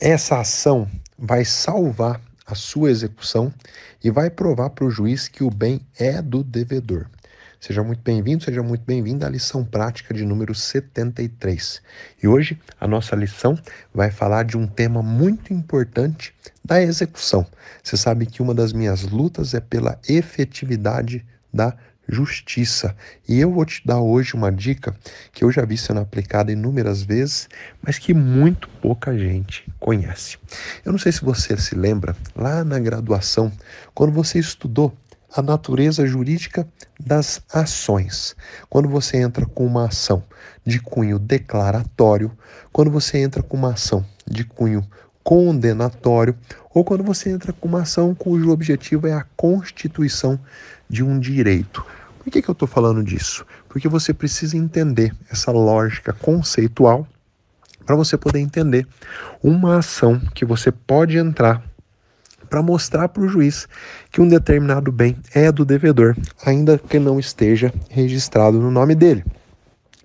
Essa ação vai salvar a sua execução e vai provar para o juiz que o bem é do devedor. Seja muito bem-vindo, seja muito bem-vinda à lição prática de número 73. E hoje a nossa lição vai falar de um tema muito importante da execução. Você sabe que uma das minhas lutas é pela efetividade da execução justiça. E eu vou te dar hoje uma dica que eu já vi sendo aplicada inúmeras vezes, mas que muito pouca gente conhece. Eu não sei se você se lembra, lá na graduação, quando você estudou a natureza jurídica das ações. Quando você entra com uma ação de cunho declaratório, quando você entra com uma ação de cunho condenatório ou quando você entra com uma ação cujo objetivo é a constituição de um direito. Por que, que eu estou falando disso? Porque você precisa entender essa lógica conceitual para você poder entender uma ação que você pode entrar para mostrar para o juiz que um determinado bem é do devedor, ainda que não esteja registrado no nome dele.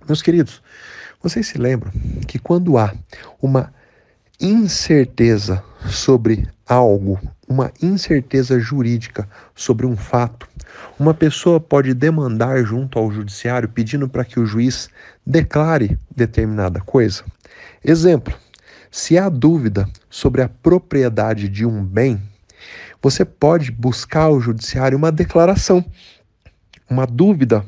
Meus queridos, vocês se lembram que quando há uma incerteza sobre algo, uma incerteza jurídica sobre um fato, uma pessoa pode demandar junto ao judiciário pedindo para que o juiz declare determinada coisa. Exemplo: se há dúvida sobre a propriedade de um bem, você pode buscar ao judiciário uma declaração, uma dúvida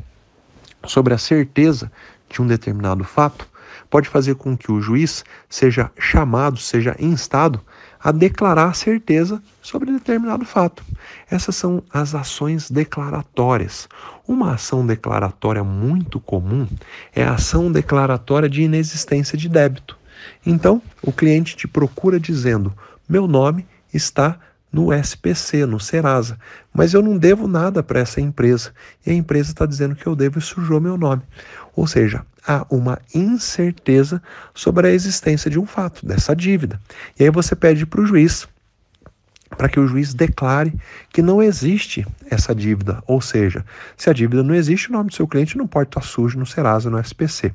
sobre a certeza de um determinado fato, pode fazer com que o juiz seja chamado, seja instado a declarar certeza sobre determinado fato. Essas são as ações declaratórias. Uma ação declaratória muito comum é a ação declaratória de inexistência de débito. Então, o cliente te procura dizendo: meu nome está no SPC, no Serasa. Mas eu não devo nada para essa empresa. E a empresa está dizendo que eu devo e sujou meu nome. Ou seja, há uma incerteza sobre a existência de um fato, dessa dívida. E aí você pede para o juiz para que o juiz declare que não existe essa dívida, ou seja, se a dívida não existe, o nome do seu cliente não pode estar tá sujo no Serasa, no SPC.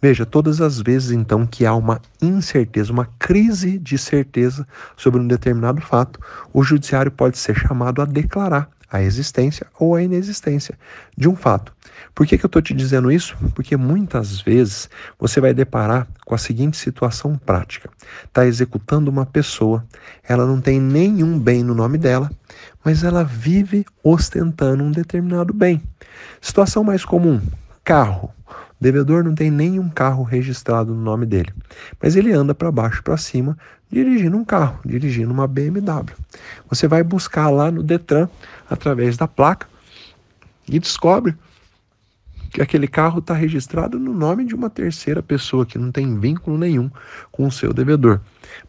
Veja, todas as vezes então que há uma incerteza, uma crise de certeza sobre um determinado fato, o judiciário pode ser chamado a declarar a existência ou a inexistência de um fato. Por que, que eu estou te dizendo isso? Porque muitas vezes você vai deparar com a seguinte situação prática: está executando uma pessoa, ela não tem nenhum bem no nome dela, mas ela vive ostentando um determinado bem. Situação mais comum: carro. O devedor não tem nenhum carro registrado no nome dele, mas ele anda para baixo para cima dirigindo um carro, dirigindo uma BMW. Você vai buscar lá no Detran através da placa e descobre que aquele carro está registrado no nome de uma terceira pessoa que não tem vínculo nenhum com o seu devedor.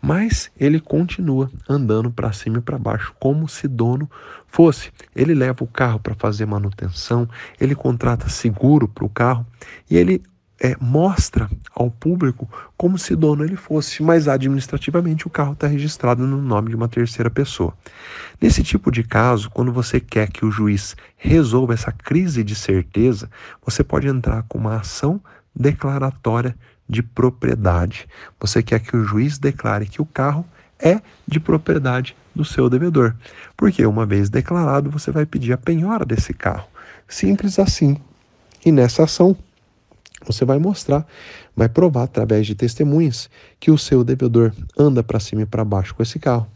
Mas ele continua andando para cima e para baixo como se dono fosse. Ele leva o carro para fazer manutenção, ele contrata seguro para o carro e ele é, mostra ao público como se dono ele fosse, mas administrativamente o carro está registrado no nome de uma terceira pessoa. Nesse tipo de caso, quando você quer que o juiz resolva essa crise de certeza, você pode entrar com uma ação declaratória de propriedade. Você quer que o juiz declare que o carro é de propriedade do seu devedor, porque uma vez declarado, você vai pedir a penhora desse carro. Simples assim. E nessa ação, você vai mostrar, vai provar através de testemunhas que o seu devedor anda para cima e para baixo com esse carro.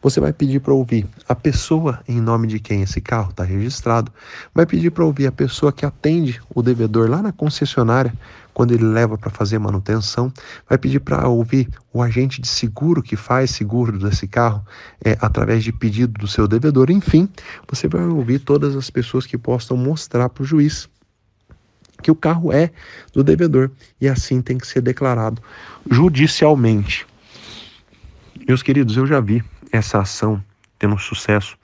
Você vai pedir para ouvir a pessoa em nome de quem esse carro está registrado, vai pedir para ouvir a pessoa que atende o devedor lá na concessionária quando ele leva para fazer manutenção, vai pedir para ouvir o agente de seguro que faz seguro desse carro é, através de pedido do seu devedor. Enfim, você vai ouvir todas as pessoas que possam mostrar para o juiz que o carro é do devedor e assim tem que ser declarado judicialmente. Meus queridos, eu já vi essa ação tendo sucesso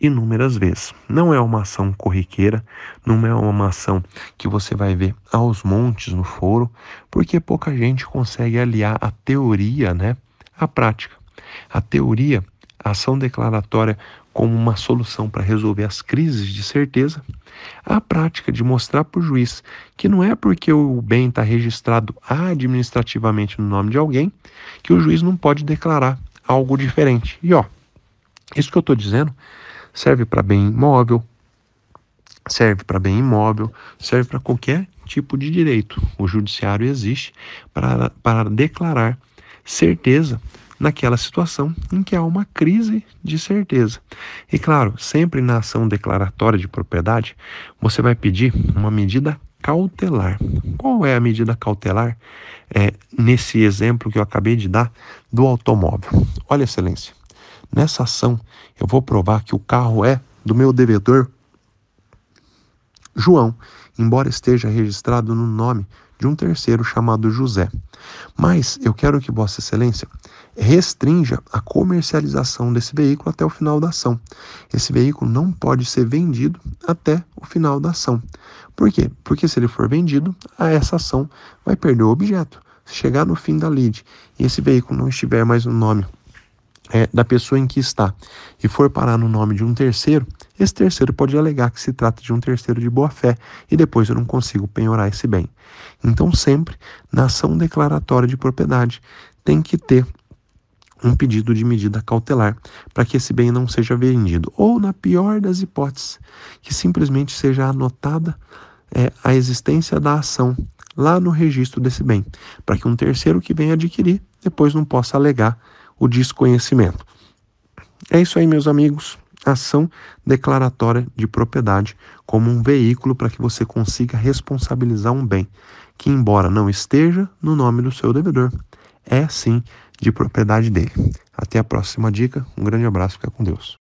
inúmeras vezes. Não é uma ação corriqueira, não é uma ação que você vai ver aos montes no foro, porque pouca gente consegue aliar a teoria, né, à prática. A teoria, a ação declaratória como uma solução para resolver as crises de certeza, a prática de mostrar para o juiz que não é porque o bem está registrado administrativamente no nome de alguém que o juiz não pode declarar algo diferente. E ó, isso que eu estou dizendo serve para bem imóvel, serve para bem imóvel, serve para qualquer tipo de direito. O judiciário existe para, para declarar certeza naquela situação em que há uma crise de certeza. E claro, sempre na ação declaratória de propriedade, você vai pedir uma medida cautelar. Qual é a medida cautelar é, nesse exemplo que eu acabei de dar do automóvel? Olha, Excelência, nessa ação eu vou provar que o carro é do meu devedor João, embora esteja registrado no nome de um terceiro chamado José. Mas eu quero que Vossa Excelência restrinja a comercialização desse veículo até o final da ação. Esse veículo não pode ser vendido até o final da ação. Por quê? Porque se ele for vendido, a essa ação vai perder o objeto. Se chegar no fim da lead e esse veículo não estiver mais no nome é, da pessoa em que está e for parar no nome de um terceiro, esse terceiro pode alegar que se trata de um terceiro de boa-fé e depois eu não consigo penhorar esse bem. Então, sempre na ação declaratória de propriedade tem que ter um pedido de medida cautelar para que esse bem não seja vendido, ou, na pior das hipóteses, que simplesmente seja anotada é, a existência da ação lá no registro desse bem, para que um terceiro que venha adquirir depois não possa alegar o desconhecimento. É isso aí, meus amigos. Ação declaratória de propriedade como um veículo para que você consiga responsabilizar um bem que, embora não esteja no nome do seu devedor, é sim de propriedade dele. Até a próxima dica. Um grande abraço. Fica com Deus.